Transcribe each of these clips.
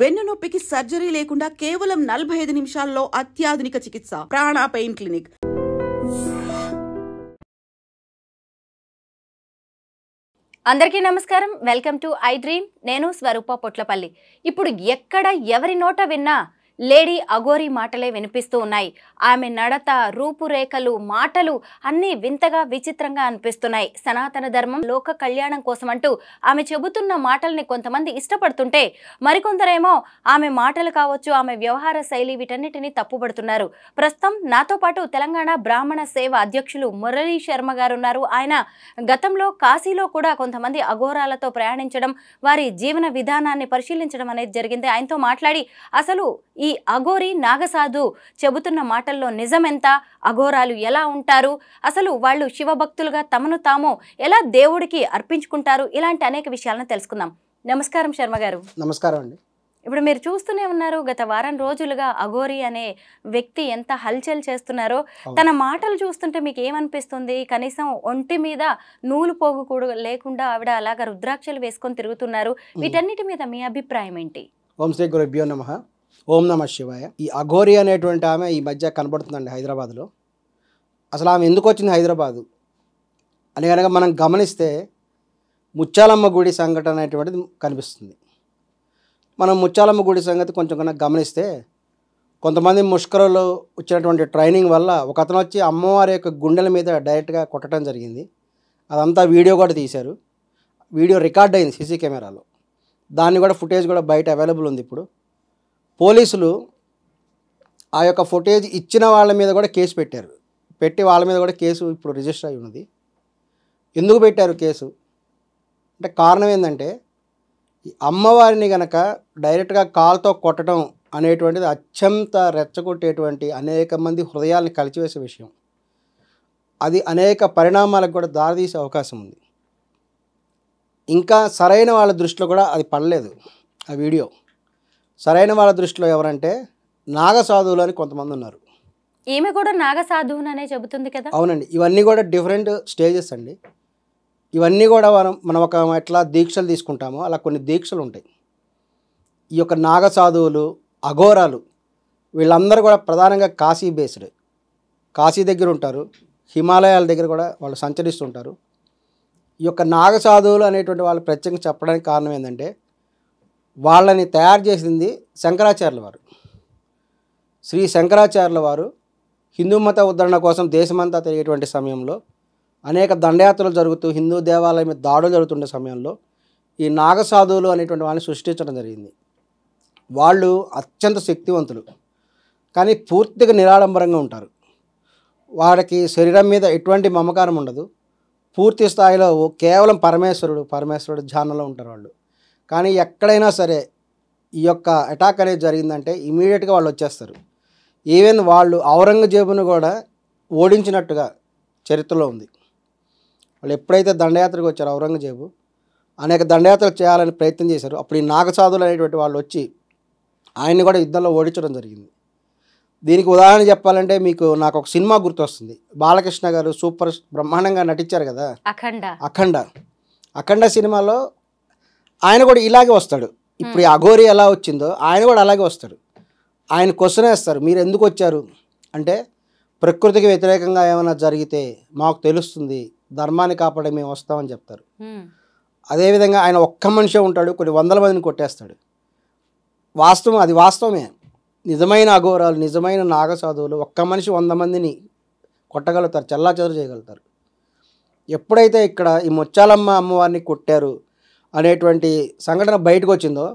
వెన్నునొప్పికి surgery లేకుండా కేవలం నలభై ఐదు నిమిషాల్లో అత్యాధునిక చికిత్స ప్రాణ పెయిన్ క్లినిక్ అందరికీ నమస్కారం వెల్కమ్ టు ఐ డ్రీమ్ నేను స్వరూప పొట్లపల్లి ఇప్పుడు ఎక్కడ ఎవరి నోట విన్నా లేడీ అగోరి మాటలే వినిపిస్తూ ఉన్నాయి ఆమె నడత రూపురేఖలు మాటలు అన్నీ వింతగా విచిత్రంగా అనిపిస్తున్నాయి సనాతన ధర్మం లోక కళ్యాణం కోసం అంటూ ఆమె చెబుతున్న మాటల్ని కొంతమంది ఇష్టపడుతుంటే మరికొందరేమో ఆమె మాటలు కావచ్చు ఆమె వ్యవహార శైలి వీటన్నిటిని తప్పుపడుతున్నారు ప్రస్తుతం నాతో పాటు తెలంగాణ బ్రాహ్మణ సేవ అధ్యక్షులు మురళీ శర్మ గారు ఉన్నారు ఆయన గతంలో కాశీలో కూడా కొంతమంది అఘోరాలతో ప్రయాణించడం వారి జీవన విధానాన్ని పరిశీలించడం అనేది జరిగింది ఆయనతో మాట్లాడి అసలు ఈ అఘోరి నాగసాధు చెబుతున్న మాటల్లో నిజమెంత అఘోరాలు ఎలా ఉంటారు అసలు వాళ్ళు శివభక్తులుగా తమను తాము ఎలా దేవుడికి అర్పించుకుంటారు ఇలాంటి అనేక విషయాలను తెలుసుకుందాం నమస్కారం శర్మ గారు నమస్కారం అండి ఇప్పుడు మీరు చూస్తూనే ఉన్నారు గత వారం రోజులుగా అఘోరి అనే వ్యక్తి ఎంత హల్చల్ చేస్తున్నారో తన మాటలు చూస్తుంటే మీకు ఏమనిపిస్తుంది కనీసం ఒంటి మీద నూలు పోగు కూడా లేకుండా ఆవిడ అలాగ రుద్రాక్షలు వేసుకొని తిరుగుతున్నారు వీటన్నిటి మీద మీ అభిప్రాయం ఏంటి ఓం శ్రీ నమ ఓం నమ శివాయ ఈ అఘోరి అనేటువంటి ఆమె ఈ మధ్య కనబడుతుందండి హైదరాబాద్లో అసలు ఆమె ఎందుకు వచ్చింది హైదరాబాదు అని కనుక మనం గమనిస్తే ముచ్చాలమ్మ గుడి సంఘటన అనేటువంటిది కనిపిస్తుంది మనం ముచ్చాలమ్మ గుడి సంగతి కొంచెం కన్నా గమనిస్తే కొంతమంది ముష్కరులు వచ్చినటువంటి ట్రైనింగ్ వల్ల ఒక అతను వచ్చి అమ్మవారి యొక్క గుండెల మీద డైరెక్ట్గా కొట్టడం జరిగింది అదంతా వీడియో కూడా తీశారు వీడియో రికార్డ్ అయింది సీసీ కెమెరాలో దాన్ని కూడా ఫుటేజ్ కూడా బయట అవైలబుల్ ఉంది ఇప్పుడు పోలీసులు ఆ యొక్క ఫుటేజ్ ఇచ్చిన వాళ్ళ మీద కూడా కేసు పెట్టారు పెట్టి వాళ్ళ మీద కూడా కేసు ఇప్పుడు రిజిస్టర్ అయి ఉన్నది ఎందుకు పెట్టారు కేసు అంటే కారణం ఏంటంటే అమ్మవారిని గనక డైరెక్ట్గా కాల్తో కొట్టడం అనేటువంటిది అత్యంత రెచ్చగొట్టేటువంటి అనేక మంది హృదయాలను కలిచివేసే విషయం అది అనేక పరిణామాలకు కూడా దారితీసే అవకాశం ఉంది ఇంకా సరైన వాళ్ళ దృష్టిలో కూడా అది పడలేదు ఆ వీడియో సరైన వాళ్ళ దృష్టిలో ఎవరంటే నాగసాధువులు అని కొంతమంది ఉన్నారు ఈమె కూడా అనే చెబుతుంది కదా అవునండి ఇవన్నీ కూడా డిఫరెంట్ స్టేజెస్ అండి ఇవన్నీ కూడా మనం మనం ఒక ఎట్లా దీక్షలు తీసుకుంటామో అలా కొన్ని దీక్షలు ఉంటాయి ఈ యొక్క నాగసాధువులు అఘోరాలు వీళ్ళందరూ కూడా ప్రధానంగా కాశీ బేస్డ్ కాశీ దగ్గర ఉంటారు హిమాలయాల దగ్గర కూడా వాళ్ళు సంచరిస్తుంటారు ఈ యొక్క నాగసాధువులు అనేటువంటి వాళ్ళు ప్రత్యేకంగా చెప్పడానికి కారణం ఏంటంటే వాళ్ళని తయారు చేసింది శంకరాచార్యుల వారు శ్రీ శంకరాచార్యుల వారు హిందూ మత ఉద్ధరణ కోసం దేశమంతా తిరిగేటువంటి సమయంలో అనేక దండయాత్రలు జరుగుతూ హిందూ దేవాలయం మీద దాడులు జరుగుతుండే సమయంలో ఈ నాగసాధువులు అనేటువంటి వాళ్ళని సృష్టించడం జరిగింది వాళ్ళు అత్యంత శక్తివంతులు కానీ పూర్తిగా నిరాడంబరంగా ఉంటారు వాడికి శరీరం మీద ఎటువంటి మమకారం ఉండదు పూర్తి స్థాయిలో కేవలం పరమేశ్వరుడు పరమేశ్వరుడు ధ్యానంలో ఉంటారు వాళ్ళు కానీ ఎక్కడైనా సరే ఈ యొక్క అటాక్ అనేది జరిగిందంటే ఇమీడియట్గా వాళ్ళు వచ్చేస్తారు ఈవెన్ వాళ్ళు ఔరంగజేబును కూడా ఓడించినట్టుగా చరిత్రలో ఉంది వాళ్ళు ఎప్పుడైతే దండయాత్రకు వచ్చారు ఔరంగజేబు అనేక దండయాత్రలు చేయాలని ప్రయత్నం చేశారు అప్పుడు ఈ నాగసాధులు అనేటువంటి వాళ్ళు వచ్చి ఆయన్ని కూడా యుద్ధంలో ఓడించడం జరిగింది దీనికి ఉదాహరణ చెప్పాలంటే మీకు నాకు ఒక సినిమా గుర్తొస్తుంది బాలకృష్ణ గారు సూపర్ బ్రహ్మాండంగా నటించారు కదా అఖండ అఖండ అఖండ సినిమాలో ఆయన కూడా ఇలాగే వస్తాడు ఇప్పుడు ఈ hmm. అఘోరి ఎలా వచ్చిందో ఆయన కూడా అలాగే వస్తాడు ఆయన క్వశ్చన్ వేస్తారు మీరు ఎందుకు వచ్చారు అంటే ప్రకృతికి వ్యతిరేకంగా ఏమైనా జరిగితే మాకు తెలుస్తుంది ధర్మాన్ని కాపాడే మేము వస్తామని చెప్తారు hmm. అదేవిధంగా ఆయన ఒక్క మనిషే ఉంటాడు కొన్ని వందల మందిని కొట్టేస్తాడు వాస్తవం అది వాస్తవమే నిజమైన అఘోరాలు నిజమైన నాగసాధువులు ఒక్క మనిషి వంద మందిని కొట్టగలుగుతారు చల్లా చేయగలుగుతారు ఎప్పుడైతే ఇక్కడ ఈ ముచ్చాలమ్మ అమ్మవారిని కొట్టారు అనేటువంటి సంఘటన బయటకు వచ్చిందో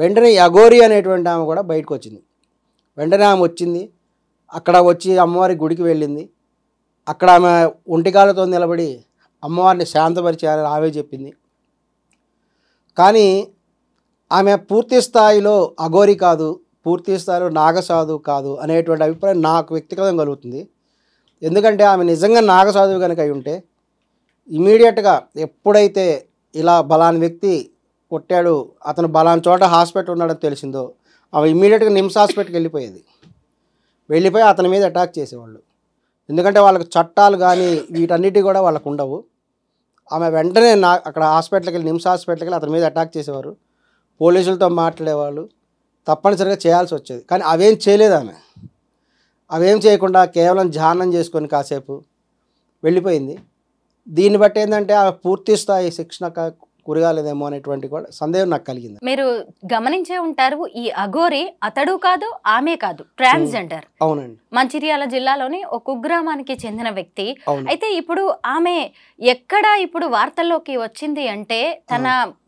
వెంటనే అఘోరి అనేటువంటి ఆమె కూడా బయటకు వచ్చింది వెంటనే ఆమె వచ్చింది అక్కడ వచ్చి అమ్మవారి గుడికి వెళ్ళింది అక్కడ ఆమె ఒంటికాలతో నిలబడి అమ్మవారిని శాంతపరిచేయాలని ఆమె చెప్పింది కానీ ఆమె పూర్తి స్థాయిలో అఘోరి కాదు పూర్తి స్థాయిలో నాగసాధు కాదు అనేటువంటి అభిప్రాయం నాకు వ్యక్తిగతం కలుగుతుంది ఎందుకంటే ఆమె నిజంగా నాగసాధువు కనుక అయి ఉంటే ఇమీడియట్గా ఎప్పుడైతే ఇలా బలాని వ్యక్తి కొట్టాడు అతను బలాని చోట హాస్పిటల్ ఉన్నాడని తెలిసిందో అవి ఇమ్మీడియట్గా నిమ్స్ హాస్పిటల్కి వెళ్ళిపోయేది వెళ్ళిపోయి అతని మీద అటాక్ చేసేవాళ్ళు ఎందుకంటే వాళ్ళకి చట్టాలు కానీ వీటన్నిటి కూడా వాళ్ళకు ఉండవు ఆమె వెంటనే నా అక్కడ హాస్పిటల్కి వెళ్ళి నిమ్స్ హాస్పిటల్కి వెళ్ళి అతని మీద అటాక్ చేసేవారు పోలీసులతో మాట్లాడేవాళ్ళు తప్పనిసరిగా చేయాల్సి వచ్చేది కానీ అవేం చేయలేదు ఆమె అవేం చేయకుండా కేవలం ధ్యానం చేసుకొని కాసేపు వెళ్ళిపోయింది దీన్ని బట్టి ఏంటంటే ఆ పూర్తి స్థాయి శిక్షణ గురిగాలేదేమో అనేటువంటి కూడా సందేహం నాకు కలిగింది మీరు గమనించే ఉంటారు ఈ అఘోరి అతడు కాదు ఆమె కాదు ట్రాన్స్జెండర్ అవునండి మంచిర్యాల జిల్లాలోని ఒక కుగ్రామానికి చెందిన వ్యక్తి అయితే ఇప్పుడు ఆమె ఎక్కడ ఇప్పుడు వార్తల్లోకి వచ్చింది అంటే తన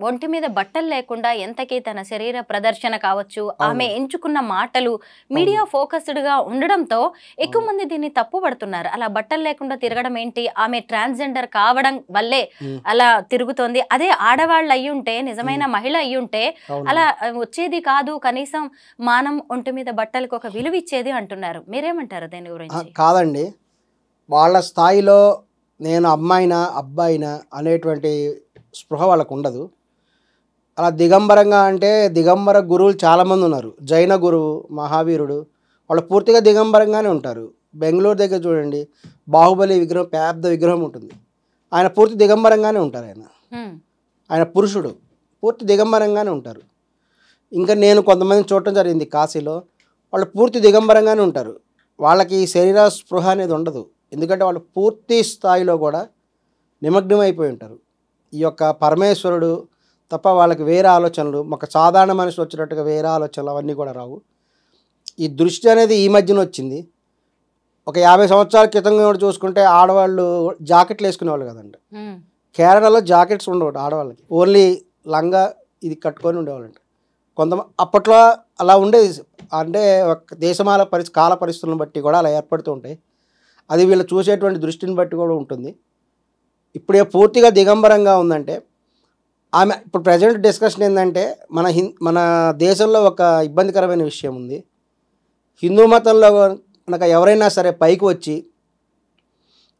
ఒంటి మీద బట్టలు లేకుండా ఎంతకి తన శరీర ప్రదర్శన కావచ్చు ఆమె ఎంచుకున్న మాటలు మీడియా ఫోకస్డ్ గా ఉండడంతో ఎక్కువ మంది దీన్ని తప్పు పడుతున్నారు అలా బట్టలు లేకుండా తిరగడం ఏంటి ఆమె ట్రాన్స్జెండర్ కావడం వల్లే అలా తిరుగుతోంది అదే ఆడవాళ్ళు అయ్యుంటే నిజమైన మహిళ అయ్యుంటే అలా వచ్చేది కాదు కనీసం మానం ఒంటి మీద బట్టలకు ఒక విలువ ఇచ్చేది అంటున్నారు మీరేమంటారు దీని గురించి కాదండి వాళ్ళ స్థాయిలో నేను అమ్మాయినా అబ్బాయినా అనేటువంటి స్పృహ వాళ్ళకు ఉండదు అలా దిగంబరంగా అంటే దిగంబర గురువులు చాలామంది ఉన్నారు జైన గురువు మహావీరుడు వాళ్ళు పూర్తిగా దిగంబరంగానే ఉంటారు బెంగళూరు దగ్గర చూడండి బాహుబలి విగ్రహం పెద్ద విగ్రహం ఉంటుంది ఆయన పూర్తి దిగంబరంగానే ఉంటారు ఆయన ఆయన పురుషుడు పూర్తి దిగంబరంగానే ఉంటారు ఇంకా నేను కొంతమంది చూడటం జరిగింది కాశీలో వాళ్ళు పూర్తి దిగంబరంగానే ఉంటారు వాళ్ళకి శరీర స్పృహ అనేది ఉండదు ఎందుకంటే వాళ్ళు పూర్తి స్థాయిలో కూడా నిమగ్నం అయిపోయి ఉంటారు ఈ యొక్క పరమేశ్వరుడు తప్ప వాళ్ళకి వేరే ఆలోచనలు ఒక సాధారణ మనుషులు వచ్చినట్టుగా వేరే ఆలోచనలు అవన్నీ కూడా రావు ఈ దృష్టి అనేది ఈ మధ్యన వచ్చింది ఒక యాభై సంవత్సరాల క్రితం చూసుకుంటే ఆడవాళ్ళు జాకెట్లు వేసుకునేవాళ్ళు కదండి కేరళలో జాకెట్స్ ఉండవు ఆడవాళ్ళకి ఓన్లీ లంగా ఇది కట్టుకొని ఉండేవాళ్ళు కొంత అప్పట్లో అలా ఉండేది అంటే దేశమాల పరి కాల పరిస్థితులను బట్టి కూడా అలా ఏర్పడుతూ ఉంటాయి అది వీళ్ళు చూసేటువంటి దృష్టిని బట్టి కూడా ఉంటుంది ఇప్పుడే పూర్తిగా దిగంబరంగా ఉందంటే ఆమె ఇప్పుడు ప్రజెంట్ డిస్కషన్ ఏంటంటే మన హిం మన దేశంలో ఒక ఇబ్బందికరమైన విషయం ఉంది హిందూ మతంలో కనుక ఎవరైనా సరే పైకి వచ్చి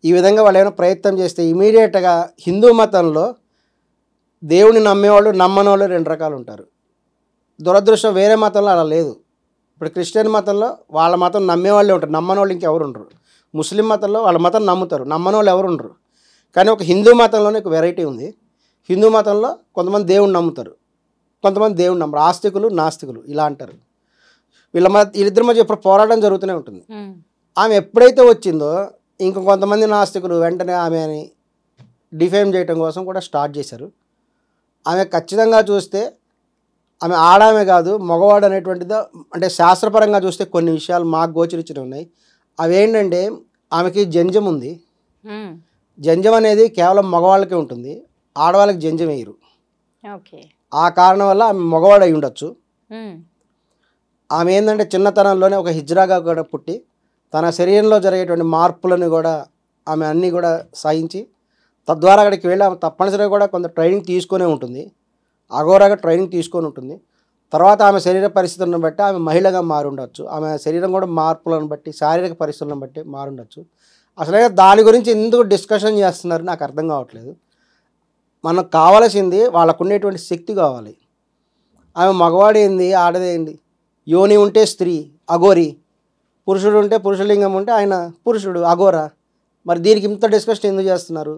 ఈ విధంగా వాళ్ళు ఏమైనా ప్రయత్నం చేస్తే ఇమీడియట్గా హిందూ మతంలో దేవుని నమ్మేవాళ్ళు నమ్మనోళ్ళు రెండు రకాలు ఉంటారు దురదృష్టం వేరే మతంలో అలా లేదు ఇప్పుడు క్రిస్టియన్ మతంలో వాళ్ళ మతం నమ్మేవాళ్ళే ఉంటారు నమ్మనోళ్ళు ఇంకెవరు ఉండరు ముస్లిం మతంలో వాళ్ళ మతం నమ్ముతారు నమ్మనోళ్ళు ఎవరు ఉండరు కానీ ఒక హిందూ మతంలోనే ఒక వెరైటీ ఉంది హిందూ మతంలో కొంతమంది దేవుని నమ్ముతారు కొంతమంది దేవుని నమ్మరు ఆస్తికులు నాస్తికులు ఇలా అంటారు వీళ్ళ మధ్య వీళ్ళిద్దరి మధ్య ఎప్పుడు పోరాటం జరుగుతూనే ఉంటుంది ఆమె ఎప్పుడైతే వచ్చిందో ఇంకా కొంతమంది నాస్తికులు వెంటనే ఆమెని డిఫేమ్ చేయటం కోసం కూడా స్టార్ట్ చేశారు ఆమె ఖచ్చితంగా చూస్తే ఆమె ఆడామే కాదు మగవాడు అనేటువంటిది అంటే శాస్త్రపరంగా చూస్తే కొన్ని విషయాలు మాకు గోచరించడం ఉన్నాయి అవి ఏంటంటే ఆమెకి జంజం ఉంది జంజం అనేది కేవలం మగవాళ్ళకే ఉంటుంది ఆడవాళ్ళకి జంజం వేయరు ఆ కారణం వల్ల ఆమె మగవాడు అయి ఉండొచ్చు ఆమె ఏంటంటే చిన్నతనంలోనే ఒక హిజ్రాగా కూడా పుట్టి తన శరీరంలో జరిగేటువంటి మార్పులను కూడా ఆమె అన్నీ కూడా సాధించి తద్వారా అక్కడికి వెళ్ళి ఆమె తప్పనిసరిగా కూడా కొంత ట్రైనింగ్ తీసుకునే ఉంటుంది అఘోరాగా ట్రైనింగ్ తీసుకొని ఉంటుంది తర్వాత ఆమె శరీర పరిస్థితులను బట్టి ఆమె మహిళగా మారుండవచ్చు ఆమె శరీరం కూడా మార్పులను బట్టి శారీరక పరిస్థితులను బట్టి మారుండొచ్చు అసలే దాని గురించి ఎందుకు డిస్కషన్ చేస్తున్నారు నాకు అర్థం కావట్లేదు మనకు కావాల్సింది వాళ్ళకు ఉండేటువంటి శక్తి కావాలి ఆమె మగవాడేంది ఆడదేంది యోని ఉంటే స్త్రీ అఘోరి పురుషుడు ఉంటే పురుషలింగం ఉంటే ఆయన పురుషుడు అఘోర మరి దీనికి ఇంత డిస్కషన్ ఎందుకు చేస్తున్నారు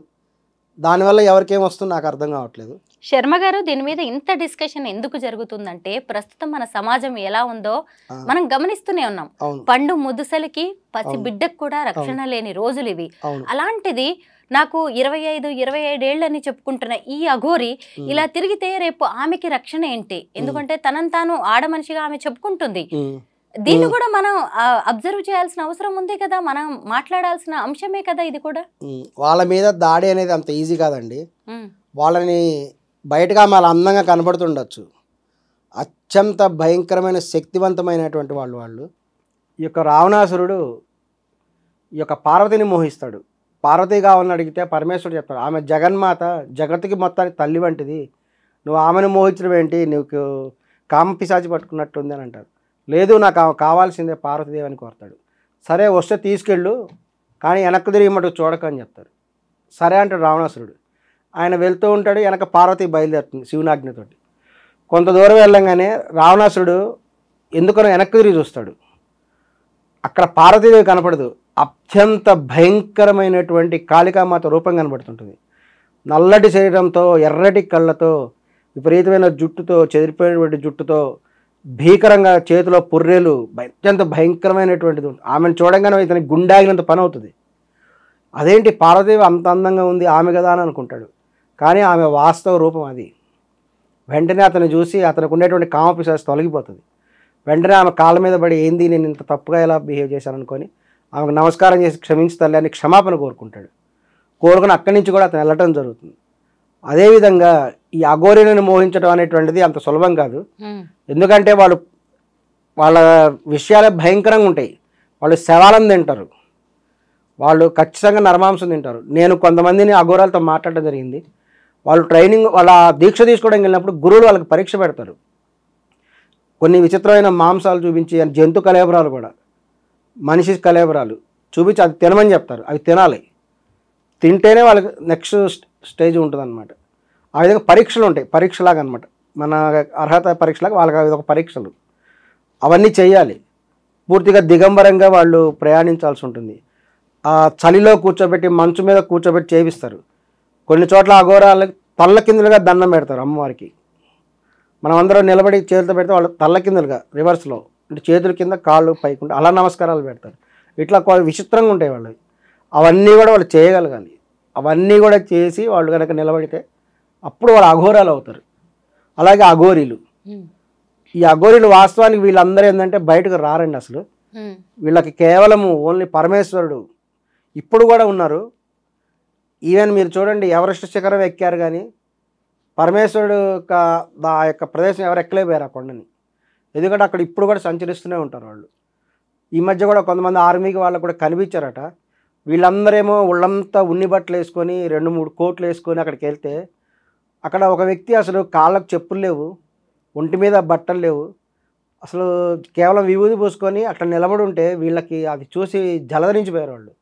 దానివల్ల ఎవరికేం వస్తుంది నాకు అర్థం కావట్లేదు శర్మ గారు దీని మీద ఇంత డిస్కషన్ ఎందుకు జరుగుతుందంటే ప్రస్తుతం మన సమాజం ఎలా ఉందో మనం గమనిస్తూనే ఉన్నాం పండు ముదుసలికి పసి బిడ్డకు కూడా రక్షణ లేని రోజులు ఇవి అలాంటిది నాకు ఇరవై ఐదు ఇరవై అని చెప్పుకుంటున్న ఈ అఘోరి ఇలా తిరిగితే రేపు ఆమెకి రక్షణ ఏంటి ఎందుకంటే తనంతాను ఆడ మనిషిగా ఆమె చెప్పుకుంటుంది దీన్ని కూడా మనం అబ్జర్వ్ చేయాల్సిన అవసరం ఉంది కదా మనం మాట్లాడాల్సిన అంశమే కదా ఇది కూడా వాళ్ళ మీద దాడి అనేది అంత ఈజీ కాదండి వాళ్ళని బయటగా మన అందంగా కనబడుతుండొచ్చు అత్యంత భయంకరమైన శక్తివంతమైనటువంటి వాళ్ళు వాళ్ళు ఈ యొక్క రావణాసురుడు ఈ యొక్క పార్వతిని మోహిస్తాడు పార్వతిగా కావాలని అడిగితే పరమేశ్వరుడు చెప్తాడు ఆమె జగన్మాత జగత్తుకి మొత్తానికి తల్లి వంటిది నువ్వు ఆమెను మోహించడం ఏంటి నీకు కామపిసాచి పట్టుకున్నట్టుంది అని అంటారు లేదు నాకు కావాల్సిందే పార్వతీదేవి అని కోరతాడు సరే వస్తే తీసుకెళ్ళు కానీ వెనక్కు తిరిగి మటుకు చూడకని చెప్తాడు సరే అంటాడు రావణాసురుడు ఆయన వెళ్తూ ఉంటాడు వెనక పార్వతి బయలుదేరుతుంది శివునాజ్ఞతోటి కొంత దూరం వెళ్ళంగానే రావణాసురుడు ఎందుకనో వెనక్కి తిరిగి చూస్తాడు అక్కడ పార్వతీదేవి కనపడదు అత్యంత భయంకరమైనటువంటి కాళికామాత రూపం కనబడుతుంటుంది నల్లటి శరీరంతో ఎర్రటి కళ్ళతో విపరీతమైన జుట్టుతో చెదిరిపోయినటువంటి జుట్టుతో భీకరంగా చేతిలో పుర్రేలు అత్యంత భయంకరమైనటువంటిది ఉంటుంది ఆమెను చూడంగానే ఇతని గుండాగినంత పని అవుతుంది అదేంటి పార్వదేవి అంత అందంగా ఉంది ఆమె కదా అని అనుకుంటాడు కానీ ఆమె వాస్తవ రూపం అది వెంటనే అతను చూసి అతనికి ఉండేటువంటి కామపిశాస్ తొలగిపోతుంది వెంటనే ఆమె కాళ్ళ మీద పడి ఏంది నేను ఇంత తప్పుగా ఎలా బిహేవ్ చేశాను అనుకొని ఆమెకు నమస్కారం చేసి క్షమించి తల్లి అని క్షమాపణ కోరుకుంటాడు కోరుకుని అక్కడి నుంచి కూడా అతను వెళ్ళటం జరుగుతుంది అదేవిధంగా ఈ అఘోరిని మోహించడం అనేటువంటిది అంత సులభం కాదు ఎందుకంటే వాళ్ళు వాళ్ళ విషయాలు భయంకరంగా ఉంటాయి వాళ్ళు శవాలను తింటారు వాళ్ళు ఖచ్చితంగా నరమాంసం తింటారు నేను కొంతమందిని అఘోరాలతో మాట్లాడడం జరిగింది వాళ్ళు ట్రైనింగ్ వాళ్ళ దీక్ష తీసుకోవడానికి వెళ్ళినప్పుడు గురువులు వాళ్ళకి పరీక్ష పెడతారు కొన్ని విచిత్రమైన మాంసాలు చూపించి జంతు కలేబరాలు కూడా మనిషి కలేబరాలు చూపించి అది తినమని చెప్తారు అవి తినాలి తింటేనే వాళ్ళకి నెక్స్ట్ స్టేజ్ ఉంటుంది ఆ విధంగా పరీక్షలు ఉంటాయి పరీక్షలాగా అనమాట మన అర్హత పరీక్షలాగా వాళ్ళకి ఒక పరీక్షలు అవన్నీ చేయాలి పూర్తిగా దిగంబరంగా వాళ్ళు ప్రయాణించాల్సి ఉంటుంది ఆ చలిలో కూర్చోబెట్టి మంచు మీద కూర్చోబెట్టి చేయిస్తారు కొన్ని చోట్ల అఘోరాలకు తల్ల కిందలుగా దండం పెడతారు అమ్మవారికి మనం అందరం నిలబడి చేతులతో పెడితే వాళ్ళు తల్ల కిందలుగా రివర్స్లో అంటే చేతుల కింద కాళ్ళు పైకుంటే అలా నమస్కారాలు పెడతారు ఇట్లా విచిత్రంగా ఉంటాయి వాళ్ళు అవన్నీ కూడా వాళ్ళు చేయగలగాలి అవన్నీ కూడా చేసి వాళ్ళు కనుక నిలబడితే అప్పుడు వాళ్ళు అఘోరాలు అవుతారు అలాగే అఘోరీలు ఈ అఘోరీలు వాస్తవానికి వీళ్ళందరూ ఏంటంటే బయటకు రారండి అసలు వీళ్ళకి కేవలము ఓన్లీ పరమేశ్వరుడు ఇప్పుడు కూడా ఉన్నారు ఈవెన్ మీరు చూడండి ఎవరెస్ట్ శిఖరం ఎక్కారు కానీ పరమేశ్వరుడు యొక్క ఆ యొక్క ప్రదేశం ఎవరు ఎక్కలేపోయారు ఆ కొండని ఎందుకంటే అక్కడ ఇప్పుడు కూడా సంచరిస్తూనే ఉంటారు వాళ్ళు ఈ మధ్య కూడా కొంతమంది ఆర్మీకి వాళ్ళకు కూడా కనిపించారట వీళ్ళందరేమో ఉళ్ళంతా ఉన్ని బట్టలు వేసుకొని రెండు మూడు కోట్లు వేసుకొని అక్కడికి వెళ్తే అక్కడ ఒక వ్యక్తి అసలు కాళ్ళకు చెప్పులు లేవు ఒంటి మీద బట్టలు లేవు అసలు కేవలం విభూతి పోసుకొని అక్కడ నిలబడి ఉంటే వీళ్ళకి అది చూసి జలధరించిపోయారు వాళ్ళు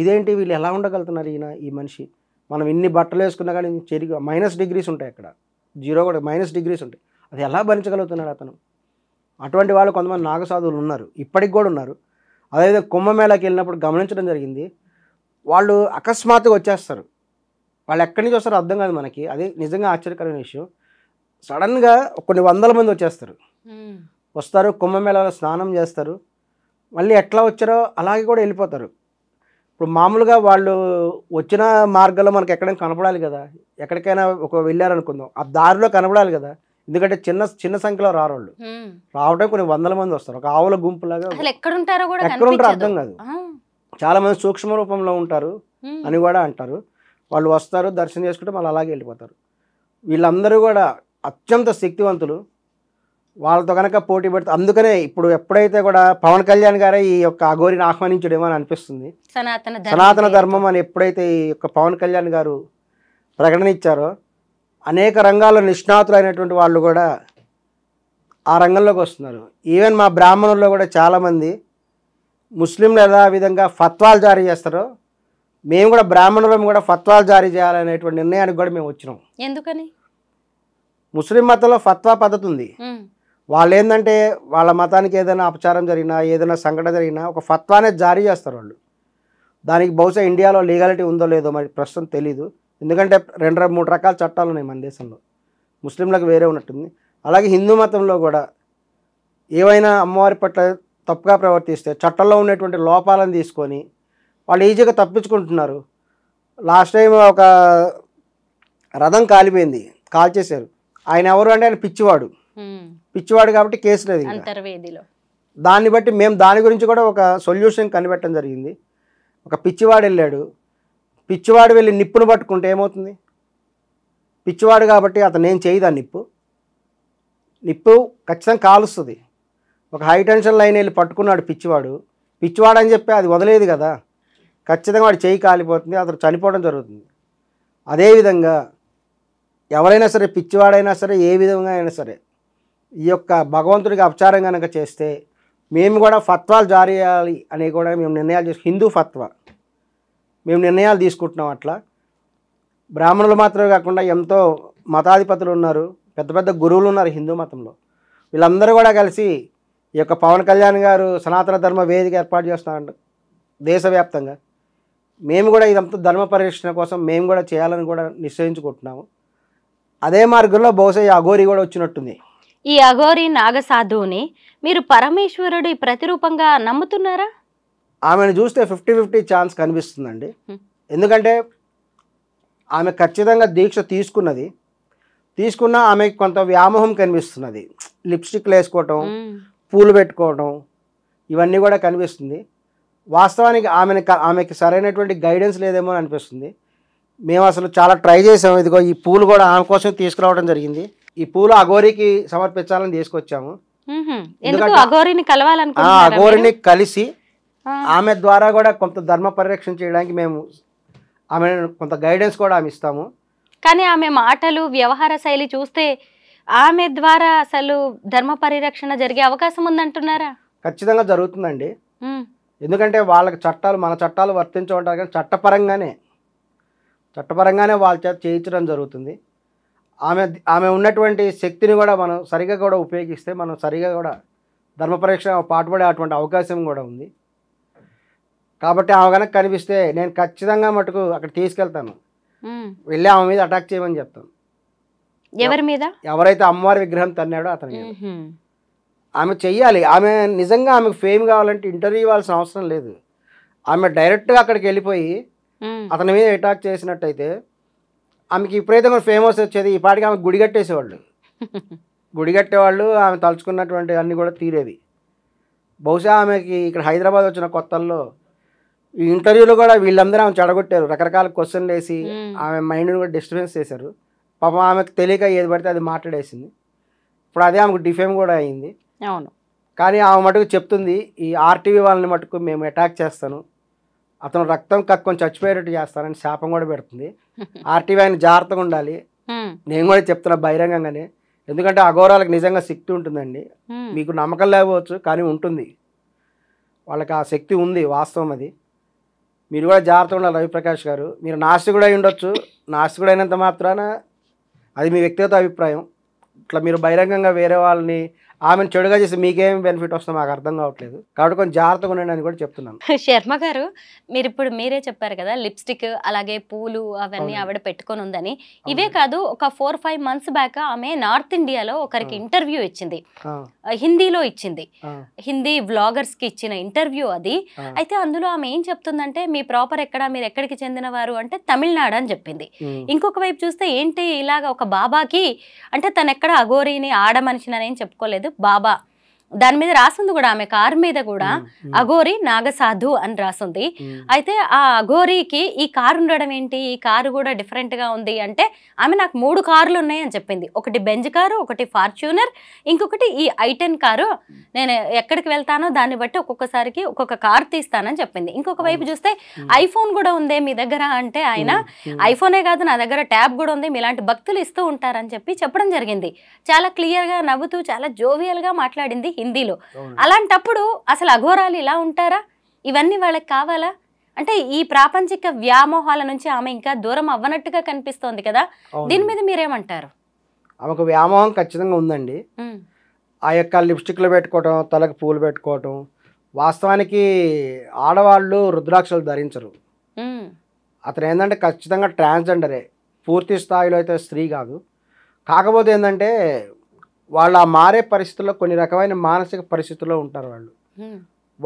ఇదేంటి వీళ్ళు ఎలా ఉండగలుగుతున్నారు ఈయన ఈ మనిషి మనం ఇన్ని బట్టలు వేసుకున్నా కానీ చెరి మైనస్ డిగ్రీస్ ఉంటాయి అక్కడ జీరో కూడా మైనస్ డిగ్రీస్ ఉంటాయి అది ఎలా భరించగలుగుతున్నాడు అతను అటువంటి వాళ్ళు కొంతమంది నాగసాధువులు ఉన్నారు ఇప్పటికి కూడా ఉన్నారు అదేవిధంగా కుంభమేళాకి వెళ్ళినప్పుడు గమనించడం జరిగింది వాళ్ళు అకస్మాత్తుగా వచ్చేస్తారు వాళ్ళు ఎక్కడి నుంచి వస్తారో అర్థం కాదు మనకి అది నిజంగా ఆశ్చర్యకరమైన విషయం సడన్గా కొన్ని వందల మంది వచ్చేస్తారు వస్తారు కుంభమేళాలో స్నానం చేస్తారు మళ్ళీ ఎట్లా వచ్చారో అలాగే కూడా వెళ్ళిపోతారు ఇప్పుడు మామూలుగా వాళ్ళు వచ్చిన మార్గంలో మనకు ఎక్కడైనా కనపడాలి కదా ఎక్కడికైనా ఒక వెళ్ళారనుకుందాం ఆ దారిలో కనపడాలి కదా ఎందుకంటే చిన్న చిన్న సంఖ్యలో రారు వాళ్ళు రావడం కొన్ని వందల మంది వస్తారు ఒక ఆవుల గుంపులాగా ఎక్కడ ఉంటారో అర్థం కాదు చాలా మంది సూక్ష్మ రూపంలో ఉంటారు అని కూడా అంటారు వాళ్ళు వస్తారు దర్శనం చేసుకుంటే మళ్ళీ అలాగే వెళ్ళిపోతారు వీళ్ళందరూ కూడా అత్యంత శక్తివంతులు వాళ్ళతో కనుక పోటీ పెడితే అందుకనే ఇప్పుడు ఎప్పుడైతే కూడా పవన్ కళ్యాణ్ గారే ఈ యొక్క అఘోరిని ఆహ్వానించడేమో అని అనిపిస్తుంది సనాతన సనాతన ధర్మం అని ఎప్పుడైతే ఈ యొక్క పవన్ కళ్యాణ్ గారు ప్రకటన ఇచ్చారో అనేక రంగాల్లో నిష్ణాతులైనటువంటి వాళ్ళు కూడా ఆ రంగంలోకి వస్తున్నారు ఈవెన్ మా బ్రాహ్మణుల్లో కూడా చాలామంది ముస్లింలు ఎలా విధంగా ఫత్వాలు జారీ చేస్తారో మేము కూడా బ్రాహ్మణులం కూడా ఫత్వాలు జారీ చేయాలనేటువంటి నిర్ణయానికి కూడా మేము వచ్చినాం ఎందుకని ముస్లిం మతంలో ఫత్వా పద్ధతి ఉంది వాళ్ళు ఏంటంటే వాళ్ళ మతానికి ఏదైనా అపచారం జరిగినా ఏదైనా సంఘటన జరిగినా ఒక ఫత్వానే జారీ చేస్తారు వాళ్ళు దానికి బహుశా ఇండియాలో లీగాలిటీ ఉందో లేదో మరి ప్రస్తుతం తెలీదు ఎందుకంటే రెండు మూడు రకాల చట్టాలు ఉన్నాయి మన దేశంలో ముస్లింలకు వేరే ఉన్నట్టుంది అలాగే హిందూ మతంలో కూడా ఏవైనా అమ్మవారి పట్ల తప్పుగా ప్రవర్తిస్తే చట్టంలో ఉన్నటువంటి లోపాలను తీసుకొని వాళ్ళు ఈజీగా తప్పించుకుంటున్నారు లాస్ట్ టైం ఒక రథం కాలిపోయింది కాల్చేశారు ఆయన ఎవరు అంటే ఆయన పిచ్చివాడు పిచ్చివాడు కాబట్టి కేసు లేదు దాన్ని బట్టి మేము దాని గురించి కూడా ఒక సొల్యూషన్ కనిపెట్టడం జరిగింది ఒక పిచ్చివాడు వెళ్ళాడు పిచ్చివాడు వెళ్ళి నిప్పును పట్టుకుంటే ఏమవుతుంది పిచ్చివాడు కాబట్టి అతను ఏం చేయదు ఆ నిప్పు నిప్పు ఖచ్చితంగా కాలుస్తుంది ఒక హై టెన్షన్ లైన్ వెళ్ళి పట్టుకున్నాడు పిచ్చివాడు పిచ్చివాడు అని చెప్పి అది వదిలేదు కదా ఖచ్చితంగా వాడు చేయి కాలిపోతుంది అతను చనిపోవడం జరుగుతుంది అదేవిధంగా ఎవరైనా సరే పిచ్చివాడైనా సరే ఏ విధంగా అయినా సరే ఈ యొక్క భగవంతుడికి అపచారం కనుక చేస్తే మేము కూడా ఫత్వాలు జారీ చేయాలి అని కూడా మేము నిర్ణయాలు తీసుకు హిందూ ఫత్వా మేము నిర్ణయాలు తీసుకుంటున్నాం అట్లా బ్రాహ్మణులు మాత్రమే కాకుండా ఎంతో మతాధిపతులు ఉన్నారు పెద్ద పెద్ద గురువులు ఉన్నారు హిందూ మతంలో వీళ్ళందరూ కూడా కలిసి ఈ యొక్క పవన్ కళ్యాణ్ గారు సనాతన ధర్మ వేదిక ఏర్పాటు చేస్తున్నారు దేశవ్యాప్తంగా మేము కూడా ఇదంతా ధర్మ పరిరక్షణ కోసం మేము కూడా చేయాలని కూడా నిశ్చయించుకుంటున్నాము అదే మార్గంలో బహుశా ఈ అఘోరి కూడా వచ్చినట్టుంది ఈ అఘోరి నాగసాధువుని మీరు పరమేశ్వరుడు ప్రతిరూపంగా నమ్ముతున్నారా ఆమెను చూస్తే ఫిఫ్టీ ఫిఫ్టీ ఛాన్స్ కనిపిస్తుందండి ఎందుకంటే ఆమె ఖచ్చితంగా దీక్ష తీసుకున్నది తీసుకున్న ఆమె కొంత వ్యామోహం కనిపిస్తున్నది లిప్స్టిక్లు వేసుకోవటం పూలు పెట్టుకోవటం ఇవన్నీ కూడా కనిపిస్తుంది వాస్తవానికి ఆమెను ఆమెకి సరైనటువంటి గైడెన్స్ లేదేమో అనిపిస్తుంది మేము అసలు చాలా ట్రై చేసాము ఇదిగో ఈ పూలు కూడా ఆమె కోసం తీసుకురావడం జరిగింది ఈ పూలు అఘోరికి సమర్పించాలని తీసుకొచ్చాము అఘోరిని కలిసి ఆమె ద్వారా కూడా కొంత ధర్మ పరిరక్షణ చేయడానికి మేము ఆమె కొంత గైడెన్స్ కూడా ఆమె ఇస్తాము కానీ ఆమె మాటలు వ్యవహార శైలి చూస్తే ఆమె ద్వారా అసలు ధర్మ పరిరక్షణ జరిగే అవకాశం ఉందంటున్నారా ఖచ్చితంగా జరుగుతుందండి ఎందుకంటే వాళ్ళకి చట్టాలు మన చట్టాలు వర్తించమంటారు కానీ చట్టపరంగానే చట్టపరంగానే వాళ్ళ చేత చేయించడం జరుగుతుంది ఆమె ఆమె ఉన్నటువంటి శక్తిని కూడా మనం సరిగా కూడా ఉపయోగిస్తే మనం సరిగా కూడా ధర్మ పరీక్ష అటువంటి అవకాశం కూడా ఉంది కాబట్టి ఆమె కనుక కనిపిస్తే నేను ఖచ్చితంగా మటుకు అక్కడ తీసుకెళ్తాను వెళ్ళి ఆమె మీద అటాక్ చేయమని చెప్తాను ఎవరి మీద ఎవరైతే అమ్మవారి విగ్రహం తన్నాడో అతని ఆమె చెయ్యాలి ఆమె నిజంగా ఆమెకు ఫేమ్ కావాలంటే ఇంటర్వ్యూ ఇవ్వాల్సిన అవసరం లేదు ఆమె డైరెక్ట్గా అక్కడికి వెళ్ళిపోయి అతని మీద అటాక్ చేసినట్టయితే ఆమెకి విపరీతంగా ఫేమస్ వచ్చేది ఈ పాటికి ఆమె గుడి కట్టేసేవాళ్ళు గుడి కట్టేవాళ్ళు ఆమె తలుచుకున్నటువంటి అన్నీ కూడా తీరేవి బహుశా ఆమెకి ఇక్కడ హైదరాబాద్ వచ్చిన కొత్తల్లో ఈ ఇంటర్వ్యూలో కూడా వీళ్ళందరూ ఆమె చెడగొట్టారు రకరకాల క్వశ్చన్లు వేసి ఆమె మైండ్ని కూడా డిస్టర్బెన్స్ చేశారు పాపం ఆమెకు తెలియక ఏది పడితే అది మాట్లాడేసింది ఇప్పుడు అదే ఆమెకు డిఫేమ్ కూడా అయింది అవును కానీ ఆమె మటుకు చెప్తుంది ఈ ఆర్టీవీ వాళ్ళని మటుకు మేము అటాక్ చేస్తాను అతను రక్తం కక్కుని చచ్చిపోయేటట్టు చేస్తానని శాపం కూడా పెడుతుంది ఆర్టీవీ ఆయన జాగ్రత్తగా ఉండాలి నేను కూడా చెప్తున్నా బహిరంగంగానే ఎందుకంటే అఘోరాలకు నిజంగా శక్తి ఉంటుందండి మీకు నమ్మకం లేకపోవచ్చు కానీ ఉంటుంది వాళ్ళకి ఆ శక్తి ఉంది వాస్తవం అది మీరు కూడా జాగ్రత్తగా ఉండాలి రవిప్రకాష్ గారు మీరు నాస్తికుడు అయి ఉండొచ్చు నాస్తికుడు అయినంత మాత్రాన అది మీ వ్యక్తిగత అభిప్రాయం ఇట్లా మీరు బహిరంగంగా వేరే వాళ్ళని ఆమెను చెడుగా చేసి మీకేం బెనిఫిట్ వస్తుందో మాకు అర్థం కావట్లేదు కాబట్టి కొంచెం జాగ్రత్తగా ఉండండి అని కూడా చెప్తున్నాను శర్మ గారు మీరు ఇప్పుడు మీరే చెప్పారు కదా లిప్స్టిక్ అలాగే పూలు అవన్నీ ఆవిడ పెట్టుకొని ఉందని ఇవే కాదు ఒక ఫోర్ ఫైవ్ మంత్స్ బ్యాక్ ఆమె నార్త్ ఇండియాలో ఒకరికి ఇంటర్వ్యూ ఇచ్చింది హిందీలో ఇచ్చింది హిందీ వ్లాగర్స్ కి ఇచ్చిన ఇంటర్వ్యూ అది అయితే అందులో ఆమె ఏం చెప్తుందంటే మీ ప్రాపర్ ఎక్కడ మీరు ఎక్కడికి చెందినవారు అంటే తమిళనాడు అని చెప్పింది ఇంకొక వైపు చూస్తే ఏంటి ఇలాగ ఒక బాబాకి అంటే తనెక్కడ అఘోరీని ఆడ మనిషిని అని చెప్పుకోలేదు 爸爸。దాని మీద రాసింది కూడా ఆమె కారు మీద కూడా అఘోరి నాగసాధు అని రాసింది అయితే ఆ అఘోరికి ఈ కారు ఉండడం ఏంటి ఈ కారు కూడా డిఫరెంట్ గా ఉంది అంటే ఆమె నాకు మూడు కార్లు ఉన్నాయి అని చెప్పింది ఒకటి బెంజ్ కారు ఒకటి ఫార్చ్యూనర్ ఇంకొకటి ఈ ఐటెన్ కారు నేను ఎక్కడికి వెళ్తానో దాన్ని బట్టి ఒక్కొక్కసారికి ఒక్కొక్క కారు తీస్తానని చెప్పింది ఇంకొక వైపు చూస్తే ఐఫోన్ కూడా ఉందే మీ దగ్గర అంటే ఆయన ఐఫోనే కాదు నా దగ్గర ట్యాబ్ కూడా ఉంది మీలాంటి భక్తులు ఇస్తూ ఉంటారని చెప్పి చెప్పడం జరిగింది చాలా క్లియర్ గా నవ్వుతూ చాలా జోవియల్ గా మాట్లాడింది హిందీలో అలాంటప్పుడు అసలు అఘోరాలు ఇలా ఉంటారా ఇవన్నీ వాళ్ళకి కావాలా అంటే ఈ ప్రాపంచిక వ్యామోహాల నుంచి ఆమె ఇంకా దూరం అవ్వనట్టుగా కనిపిస్తోంది కదా దీని మీద మీరేమంటారు ఆమెకు వ్యామోహం ఖచ్చితంగా ఉందండి ఆ యొక్క లిప్స్టిక్లు పెట్టుకోవటం తలకు పూలు పెట్టుకోవటం వాస్తవానికి ఆడవాళ్ళు రుద్రాక్షలు ధరించరు అతను ఏంటంటే ఖచ్చితంగా ట్రాన్స్జెండరే పూర్తి స్థాయిలో అయితే స్త్రీ కాదు కాకపోతే ఏంటంటే వాళ్ళు ఆ మారే పరిస్థితుల్లో కొన్ని రకమైన మానసిక పరిస్థితుల్లో ఉంటారు వాళ్ళు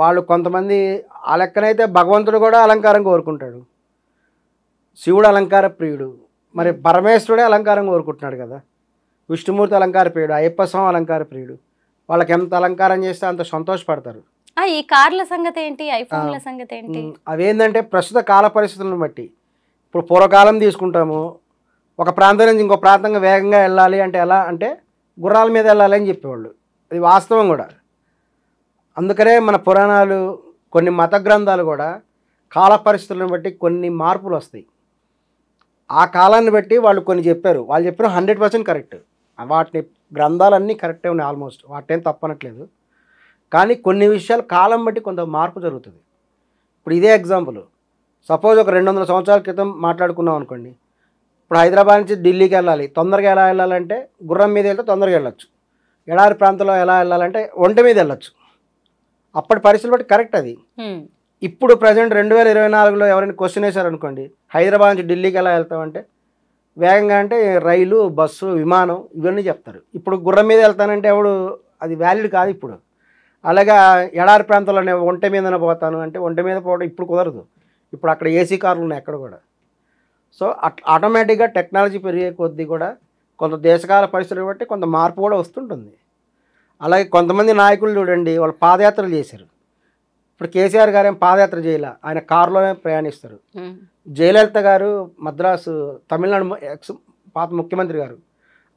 వాళ్ళు కొంతమంది ఆ లెక్కనైతే భగవంతుడు కూడా అలంకారం కోరుకుంటాడు శివుడు అలంకార ప్రియుడు మరి పరమేశ్వరుడే అలంకారం కోరుకుంటున్నాడు కదా విష్ణుమూర్తి అలంకార ప్రియుడు అయ్యప్ప స్వామి అలంకార ప్రియుడు వాళ్ళకి ఎంత అలంకారం చేస్తే అంత సంతోషపడతారు ఈ కార్ల సంగతి ఏంటి ఐఫోన్ల సంగతి ఏంటి అవేంటంటే ప్రస్తుత కాల పరిస్థితులను బట్టి ఇప్పుడు పూర్వకాలం తీసుకుంటాము ఒక ప్రాంతం నుంచి ఇంకో ప్రాంతంగా వేగంగా వెళ్ళాలి అంటే ఎలా అంటే గుర్రాల మీద వెళ్ళాలని చెప్పేవాళ్ళు అది వాస్తవం కూడా అందుకనే మన పురాణాలు కొన్ని మత గ్రంథాలు కూడా కాల పరిస్థితులను బట్టి కొన్ని మార్పులు వస్తాయి ఆ కాలాన్ని బట్టి వాళ్ళు కొన్ని చెప్పారు వాళ్ళు చెప్పిన హండ్రెడ్ పర్సెంట్ కరెక్ట్ వాటిని గ్రంథాలన్నీ కరెక్టే ఉన్నాయి ఆల్మోస్ట్ వాటేం తప్పనట్లేదు కానీ కొన్ని విషయాలు కాలం బట్టి కొంత మార్పు జరుగుతుంది ఇప్పుడు ఇదే ఎగ్జాంపుల్ సపోజ్ ఒక రెండు వందల సంవత్సరాల క్రితం మాట్లాడుకున్నాం అనుకోండి ఇప్పుడు హైదరాబాద్ నుంచి ఢిల్లీకి వెళ్ళాలి తొందరగా ఎలా వెళ్ళాలంటే గుర్రం మీద వెళ్తే తొందరగా వెళ్ళొచ్చు ఎడారి ప్రాంతంలో ఎలా వెళ్ళాలంటే ఒంటి మీద వెళ్ళొచ్చు అప్పటి పరిస్థితులు బట్టి కరెక్ట్ అది ఇప్పుడు ప్రజెంట్ రెండు వేల ఇరవై నాలుగులో ఎవరైనా క్వశ్చన్ వేశారనుకోండి హైదరాబాద్ నుంచి ఢిల్లీకి ఎలా వెళ్తామంటే వేగంగా అంటే రైలు బస్సు విమానం ఇవన్నీ చెప్తారు ఇప్పుడు గుర్రం మీద వెళ్తానంటే ఎవడు అది వ్యాలిడ్ కాదు ఇప్పుడు అలాగే ఎడారి నేను ఒంట మీదనే పోతాను అంటే ఒంట మీద పోవడం ఇప్పుడు కుదరదు ఇప్పుడు అక్కడ ఏసీ కార్లు ఉన్నాయి ఎక్కడ కూడా సో ఆటోమేటిక్గా టెక్నాలజీ పెరిగే కొద్దీ కూడా కొంత దేశకాల పరిస్థితులు బట్టి కొంత మార్పు కూడా వస్తుంటుంది అలాగే కొంతమంది నాయకులు చూడండి వాళ్ళు పాదయాత్రలు చేశారు ఇప్పుడు కేసీఆర్ గారు ఏం పాదయాత్ర చేయాల ఆయన కారులోనే ప్రయాణిస్తారు జయలలిత గారు మద్రాసు తమిళనాడు ఎక్స్ పాత ముఖ్యమంత్రి గారు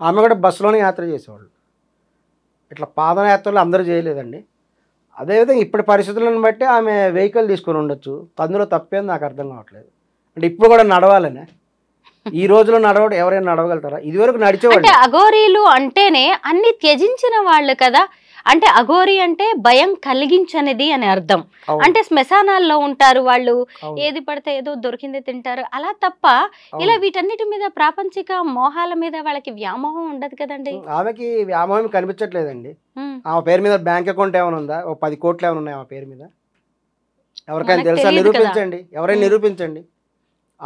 ఆమె కూడా బస్సులోనే యాత్ర చేసేవాళ్ళు ఇట్లా పాదయాత్రలు అందరూ చేయలేదండి అదేవిధంగా ఇప్పటి పరిస్థితులను బట్టి ఆమె వెహికల్ తీసుకొని ఉండొచ్చు అందులో తప్పేది నాకు అర్థం కావట్లేదు అంటే ఇప్పుడు కూడా నడవాలనే ఈ రోజులో నడవడం ఎవరైనా నడవగలుగుతారా ఇది వరకు నడిచేవాళ్ళు అఘోరీలు అంటేనే అన్ని త్యజించిన వాళ్ళు కదా అంటే అఘోరి అంటే భయం కలిగించనిది అని అర్థం అంటే శ్మశానాల్లో ఉంటారు వాళ్ళు ఏది పడితే ఏదో దొరికింది తింటారు అలా తప్ప ఇలా వీటన్నిటి మీద ప్రాపంచిక మోహాల మీద వాళ్ళకి వ్యామోహం ఉండదు కదండి ఆమెకి వ్యామోహం కనిపించట్లేదండి ఆమె పేరు మీద బ్యాంక్ అకౌంట్ ఏమైనా ఉందా ఓ పది కోట్లు ఏమైనా ఉన్నాయి ఆమె పేరు మీద ఎవరికైనా తెలుసా నిరూపించండి ఎవరైనా నిరూపించండి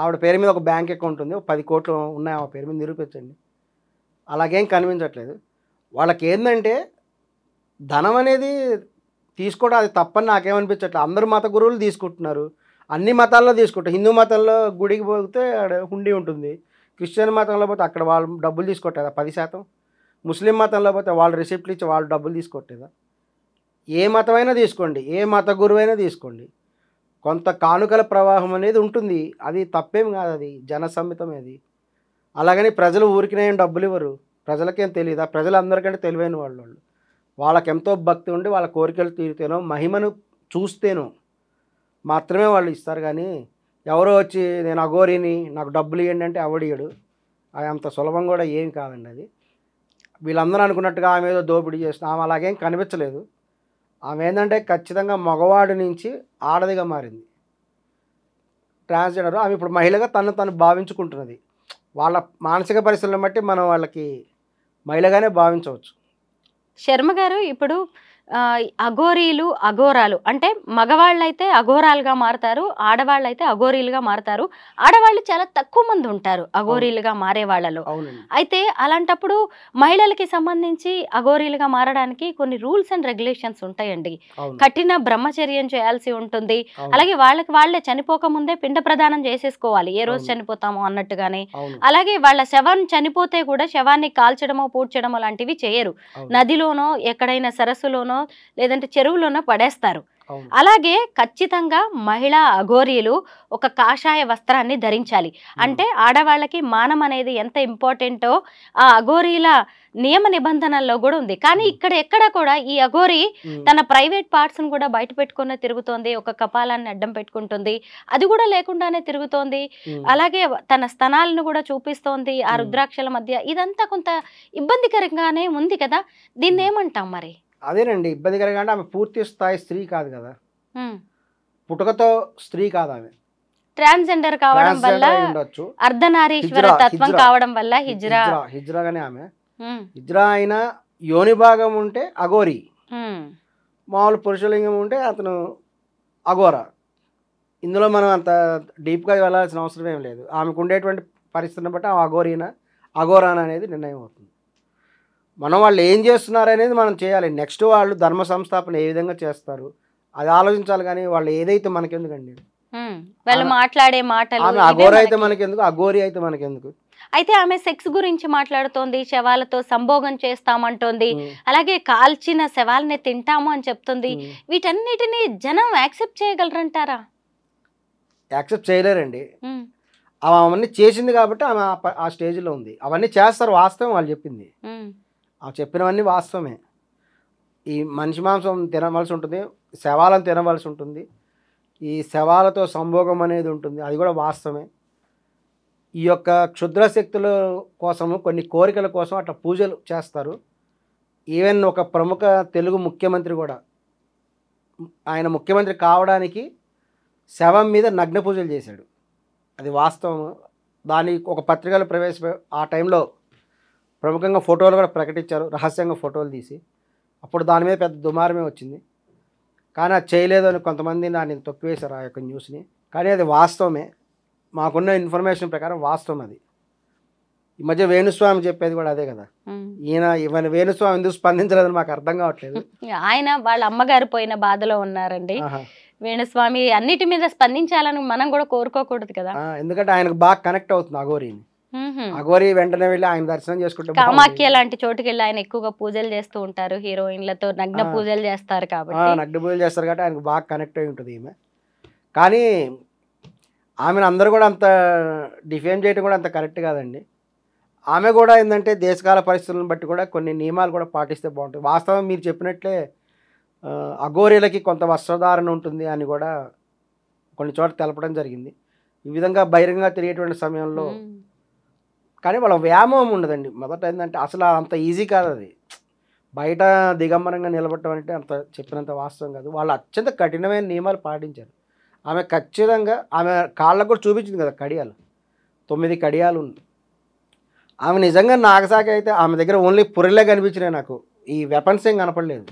ఆవిడ పేరు మీద ఒక బ్యాంక్ అకౌంట్ ఉంది ఒక పది కోట్లు ఉన్నాయి ఆ పేరు మీద నిరూపించండి అలాగేం కనిపించట్లేదు వాళ్ళకి ఏంటంటే ధనం అనేది తీసుకోవడం అది తప్పని నాకేమనిపించట్లేదు అందరు మత గురువులు తీసుకుంటున్నారు అన్ని మతాల్లో తీసుకుంటారు హిందూ మతంలో గుడికి పోతే ఆడ హుండీ ఉంటుంది క్రిస్టియన్ మతంలో పోతే అక్కడ వాళ్ళు డబ్బులు తీసుకొట్టేదా పది శాతం ముస్లిం మతంలో పోతే వాళ్ళు రిసిప్ట్లు ఇచ్చి వాళ్ళు డబ్బులు తీసుకొట్టేదా ఏ మతమైనా తీసుకోండి ఏ మత గురువైనా తీసుకోండి కొంత కానుకల ప్రవాహం అనేది ఉంటుంది అది తప్పేం కాదు అది జన అది అలాగని ప్రజలు ఊరికినేం డబ్బులు ఇవ్వరు ప్రజలకేం తెలియదు ఆ ప్రజలందరికంటే తెలివైన వాళ్ళు వాళ్ళు వాళ్ళకి ఎంతో భక్తి ఉండి వాళ్ళ కోరికలు తీరితేనో మహిమను చూస్తేనో మాత్రమే వాళ్ళు ఇస్తారు కానీ ఎవరో వచ్చి నేను అఘోరిని నాకు డబ్బులు ఇవ్వండి అంటే ఎవడియడు అంత సులభం కూడా ఏం కాదండి అది వీళ్ళందరూ అనుకున్నట్టుగా ఆమె ఏదో దోపిడీ చేసిన ఆమె అలాగేం కనిపించలేదు ఆమె ఏంటంటే ఖచ్చితంగా మగవాడి నుంచి ఆడదిగా మారింది ట్రాన్స్జెండర్ ఆమె ఇప్పుడు మహిళగా తను తను భావించుకుంటున్నది వాళ్ళ మానసిక పరిస్థితులను బట్టి మనం వాళ్ళకి మహిళగానే భావించవచ్చు శర్మ గారు ఇప్పుడు అఘోరీలు అఘోరాలు అంటే మగవాళ్ళు అయితే అఘోరాలుగా ఆడవాళ్ళు ఆడవాళ్ళైతే అఘోరీలుగా మారతారు ఆడవాళ్ళు చాలా తక్కువ మంది ఉంటారు అఘోరీలుగా మారే వాళ్ళలో అయితే అలాంటప్పుడు మహిళలకి సంబంధించి అఘోరీలుగా మారడానికి కొన్ని రూల్స్ అండ్ రెగ్యులేషన్స్ ఉంటాయండి కఠిన బ్రహ్మచర్యం చేయాల్సి ఉంటుంది అలాగే వాళ్ళకి వాళ్ళే చనిపోక ముందే పిండ ప్రదానం చేసేసుకోవాలి ఏ రోజు చనిపోతామో అన్నట్టుగానే అలాగే వాళ్ళ శవం చనిపోతే కూడా శవాన్ని కాల్చడమో పూడ్చడమో లాంటివి చేయరు నదిలోనో ఎక్కడైనా సరస్సులోనో నదుల్లోనో లేదంటే చెరువులోనో పడేస్తారు అలాగే ఖచ్చితంగా మహిళా అఘోరీలు ఒక కాషాయ వస్త్రాన్ని ధరించాలి అంటే ఆడవాళ్ళకి మానం అనేది ఎంత ఇంపార్టెంటో ఆ అఘోరీల నియమ నిబంధనల్లో కూడా ఉంది కానీ ఇక్కడ ఎక్కడ కూడా ఈ అఘోరి తన ప్రైవేట్ పార్ట్స్ను కూడా బయట పెట్టుకునే తిరుగుతోంది ఒక కపాలాన్ని అడ్డం పెట్టుకుంటుంది అది కూడా లేకుండానే తిరుగుతోంది అలాగే తన స్థనాలను కూడా చూపిస్తోంది ఆ రుద్రాక్షల మధ్య ఇదంతా కొంత ఇబ్బందికరంగానే ఉంది కదా దీన్ని ఏమంటాం మరి అదేనండి ఇబ్బందికరంగా అంటే ఆమె పూర్తి స్థాయి స్త్రీ కాదు కదా పుట్టుకతో స్త్రీ కాదు ఆమె ట్రాన్స్జెండర్ కావడం వల్ల కావడం వల్ల హిజ్రా హిజ్రాగానే ఆమె హిజ్రా అయినా యోని భాగం ఉంటే అఘోరి మామూలు పురుషలింగం ఉంటే అతను అఘోర ఇందులో మనం అంత డీప్గా వెళ్ళాల్సిన అవసరం ఏం లేదు ఆమెకు ఉండేటువంటి పరిస్థితిని బట్టి ఆ అఘోరీనా అగోరాన అనేది నిర్ణయం అవుతుంది మనం వాళ్ళు ఏం చేస్తున్నారు అనేది మనం చేయాలి నెక్స్ట్ వాళ్ళు ధర్మ సంస్థాపన ఏ విధంగా చేస్తారు అది ఆలోచించాలి కానీ వాళ్ళు ఏదైతే మనకెందుకండి వాళ్ళు మాట్లాడే మాటలు అఘోరి అయితే మనకెందుకు అఘోరి అయితే మనకెందుకు అయితే ఆమె సెక్స్ గురించి మాట్లాడుతోంది శవాలతో సంభోగం చేస్తామంటోంది అలాగే కాల్చిన శవాలని తింటాము అని చెప్తుంది వీటన్నిటిని జనం యాక్సెప్ట్ చేయగలరంటారా యాక్సెప్ట్ చేయలేరండి అవన్నీ చేసింది కాబట్టి ఆమె ఆ స్టేజ్లో ఉంది అవన్నీ చేస్తారు వాస్తవం వాళ్ళు చెప్పింది ఆ చెప్పినవన్నీ వాస్తవమే ఈ మనిషి మాంసం తినవలసి ఉంటుంది శవాలను తినవలసి ఉంటుంది ఈ శవాలతో సంభోగం అనేది ఉంటుంది అది కూడా వాస్తవమే ఈ యొక్క క్షుద్రశక్తుల కోసము కొన్ని కోరికల కోసం అట్లా పూజలు చేస్తారు ఈవెన్ ఒక ప్రముఖ తెలుగు ముఖ్యమంత్రి కూడా ఆయన ముఖ్యమంత్రి కావడానికి శవం మీద నగ్న పూజలు చేశాడు అది వాస్తవం దాని ఒక పత్రికలు ప్రవేశ ఆ టైంలో ప్రముఖంగా ఫోటోలు కూడా ప్రకటించారు రహస్యంగా ఫోటోలు తీసి అప్పుడు దాని మీద పెద్ద దుమారమే వచ్చింది కానీ అది చేయలేదు అని కొంతమంది నేను తొక్కివేశారు ఆ యొక్క న్యూస్ని కానీ అది వాస్తవమే మాకున్న ఇన్ఫర్మేషన్ ప్రకారం వాస్తవం అది ఈ మధ్య వేణుస్వామి చెప్పేది కూడా అదే కదా ఈయన ఇవన్న వేణుస్వామి ఎందుకు స్పందించలేదని మాకు అర్థం కావట్లేదు ఆయన వాళ్ళ అమ్మగారు పోయిన బాధలో ఉన్నారండి వేణుస్వామి అన్నిటి మీద స్పందించాలని మనం కూడా కోరుకోకూడదు కదా ఎందుకంటే ఆయనకు బాగా కనెక్ట్ అవుతుంది అఘోరీని అఘోరి వెంటనే వెళ్ళి ఆయన దర్శనం చేసుకుంటే కామాఖ్య లాంటి చోటుకి వెళ్ళి ఆయన ఎక్కువగా పూజలు చేస్తూ ఉంటారు హీరోయిన్లతో నగ్న పూజలు చేస్తారు కాబట్టి నగ్న పూజలు చేస్తారు కాబట్టి ఆయనకు బాగా కనెక్ట్ అయి ఉంటుంది ఈమె కానీ ఆమెను అందరూ కూడా అంత డిఫేమ్ చేయడం కూడా అంత కరెక్ట్ కాదండి ఆమె కూడా ఏంటంటే దేశకాల పరిస్థితులను బట్టి కూడా కొన్ని నియమాలు కూడా పాటిస్తే బాగుంటుంది వాస్తవం మీరు చెప్పినట్లే అఘోరీలకి కొంత వస్త్రధారణ ఉంటుంది అని కూడా కొన్ని చోట్ల తెలపడం జరిగింది ఈ విధంగా బహిరంగంగా తిరిగేటువంటి సమయంలో కానీ వాళ్ళ వ్యామోహం ఉండదండి మొదట ఏంటంటే అసలు అంత ఈజీ కాదు అది బయట దిగంబరంగా నిలబడటం అంటే అంత చెప్పినంత వాస్తవం కాదు వాళ్ళు అత్యంత కఠినమైన నియమాలు పాటించారు ఆమె ఖచ్చితంగా ఆమె కాళ్ళకు కూడా చూపించింది కదా కడియాలు తొమ్మిది కడియాలు ఆమె నిజంగా నాగసాకి అయితే ఆమె దగ్గర ఓన్లీ పురలే కనిపించినాయి నాకు ఈ వెపన్స్ ఏం కనపడలేదు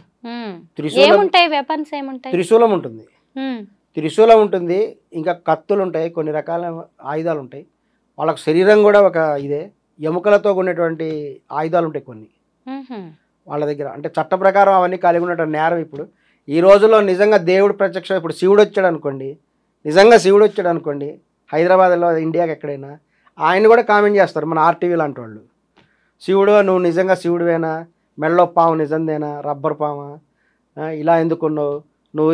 త్రిశూలం త్రిశూలం ఉంటుంది త్రిశూలం ఉంటుంది ఇంకా కత్తులు ఉంటాయి కొన్ని రకాల ఆయుధాలు ఉంటాయి వాళ్ళకు శరీరం కూడా ఒక ఇదే ఎముకలతో ఉండేటువంటి ఆయుధాలు ఉంటాయి కొన్ని వాళ్ళ దగ్గర అంటే చట్ట ప్రకారం అవన్నీ కలిగి ఉన్నటువంటి నేరం ఇప్పుడు ఈ రోజుల్లో నిజంగా దేవుడు ప్రత్యక్ష ఇప్పుడు శివుడు వచ్చాడు అనుకోండి నిజంగా శివుడు వచ్చాడు అనుకోండి హైదరాబాద్లో ఇండియాకి ఎక్కడైనా ఆయన కూడా కామెంట్ చేస్తారు మన ఆర్టీవీ లాంటి వాళ్ళు శివుడు నువ్వు నిజంగా శివుడువేనా మెళ్ళో పాము నిజందేనా రబ్బర్ పామా ఇలా ఎందుకున్నావు నువ్వు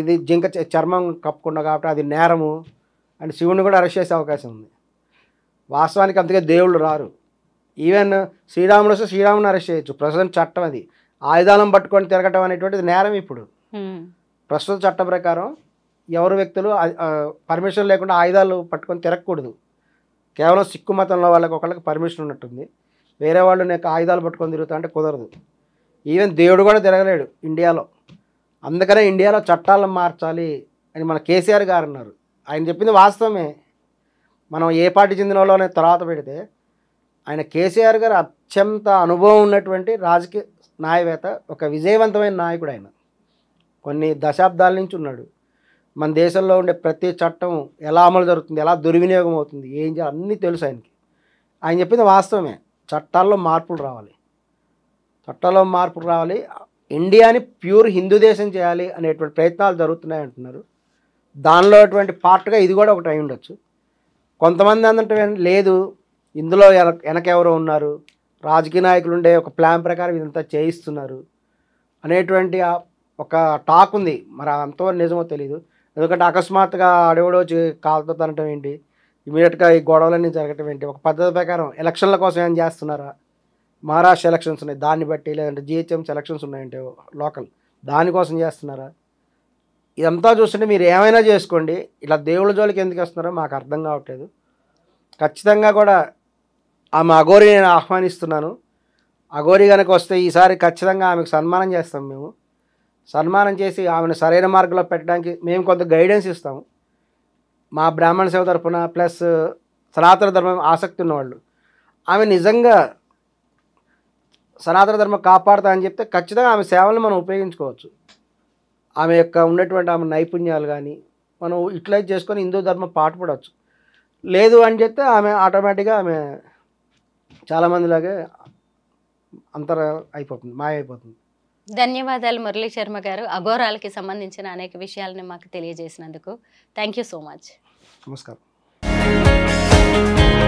ఇది జింక చర్మం కప్పుకున్నావు కాబట్టి అది నేరము అని శివుడిని కూడా అరెస్ట్ చేసే అవకాశం ఉంది వాస్తవానికి అందుకే దేవుళ్ళు రారు ఈవెన్ శ్రీరాముడు వస్తే శ్రీరాముని అరెస్ట్ చేయొచ్చు ప్రస్తుతం చట్టం అది ఆయుధాలను పట్టుకొని తిరగటం అనేటువంటిది నేరం ఇప్పుడు ప్రస్తుత చట్ట ప్రకారం ఎవరు వ్యక్తులు పర్మిషన్ లేకుండా ఆయుధాలు పట్టుకొని తిరగకూడదు కేవలం సిక్కు మతంలో వాళ్ళకి ఒకళ్ళకి పర్మిషన్ ఉన్నట్టుంది వేరే వాళ్ళు నేను ఆయుధాలు పట్టుకొని తిరుగుతా అంటే కుదరదు ఈవెన్ దేవుడు కూడా తిరగలేడు ఇండియాలో అందుకనే ఇండియాలో చట్టాలను మార్చాలి అని మన కేసీఆర్ గారు అన్నారు ఆయన చెప్పింది వాస్తవమే మనం ఏ పార్టీ చెందిన వాళ్ళు తర్వాత పెడితే ఆయన కేసీఆర్ గారు అత్యంత అనుభవం ఉన్నటువంటి రాజకీయ నాయవేత్త ఒక విజయవంతమైన నాయకుడు ఆయన కొన్ని దశాబ్దాల నుంచి ఉన్నాడు మన దేశంలో ఉండే ప్రతి చట్టం ఎలా అమలు జరుగుతుంది ఎలా దుర్వినియోగం అవుతుంది ఏం చేయాలి అన్నీ తెలుసు ఆయనకి ఆయన చెప్పింది వాస్తవమే చట్టాల్లో మార్పులు రావాలి చట్టాల్లో మార్పులు రావాలి ఇండియాని ప్యూర్ హిందూ దేశం చేయాలి అనేటువంటి ప్రయత్నాలు జరుగుతున్నాయి అంటున్నారు దానిలో అటువంటి పార్ట్గా ఇది కూడా ఒకటి అయి ఉండొచ్చు కొంతమంది అందంటే లేదు ఇందులో వెనకెవరో ఉన్నారు రాజకీయ నాయకులు ఉండే ఒక ప్లాన్ ప్రకారం ఇదంతా చేయిస్తున్నారు అనేటువంటి ఒక టాక్ ఉంది మరి అంతవరకు నిజమో తెలియదు ఎందుకంటే అకస్మాత్తుగా అడవిడో కాలుతో తనటం ఏంటి ఇమీడియట్గా ఈ గొడవలన్నీ జరగటం ఏంటి ఒక పద్ధతి ప్రకారం ఎలక్షన్ల కోసం ఏం చేస్తున్నారా మహారాష్ట్ర ఎలక్షన్స్ ఉన్నాయి దాన్ని బట్టి లేదంటే జిహెచ్ఎంసీ ఎలక్షన్స్ ఉన్నాయంటే లోకల్ దానికోసం చేస్తున్నారా ఇదంతా చూస్తుంటే మీరు ఏమైనా చేసుకోండి ఇలా దేవుళ్ళ జోలికి ఎందుకు వస్తున్నారో మాకు అర్థం కావట్లేదు ఖచ్చితంగా కూడా ఆమె అఘోరి నేను ఆహ్వానిస్తున్నాను అఘోరి కనుక వస్తే ఈసారి ఖచ్చితంగా ఆమెకు సన్మానం చేస్తాం మేము సన్మానం చేసి ఆమెను సరైన మార్గంలో పెట్టడానికి మేము కొంత గైడెన్స్ ఇస్తాము మా బ్రాహ్మణ సేవ తరఫున ప్లస్ సనాతన ధర్మం ఆసక్తి ఉన్నవాళ్ళు ఆమె నిజంగా సనాతన ధర్మం కాపాడుతా అని చెప్తే ఖచ్చితంగా ఆమె సేవలను మనం ఉపయోగించుకోవచ్చు ఆమె యొక్క ఉన్నటువంటి ఆమె నైపుణ్యాలు కానీ మనం యూటిలైజ్ చేసుకొని హిందూ ధర్మం పాటుపడవచ్చు లేదు అని చెప్తే ఆమె ఆటోమేటిక్గా ఆమె చాలామందిలాగే అంతర అయిపోతుంది మాయ అయిపోతుంది ధన్యవాదాలు మురళీ శర్మ గారు అఘోరాలకి సంబంధించిన అనేక విషయాలను మాకు తెలియజేసినందుకు థ్యాంక్ సో మచ్ నమస్కారం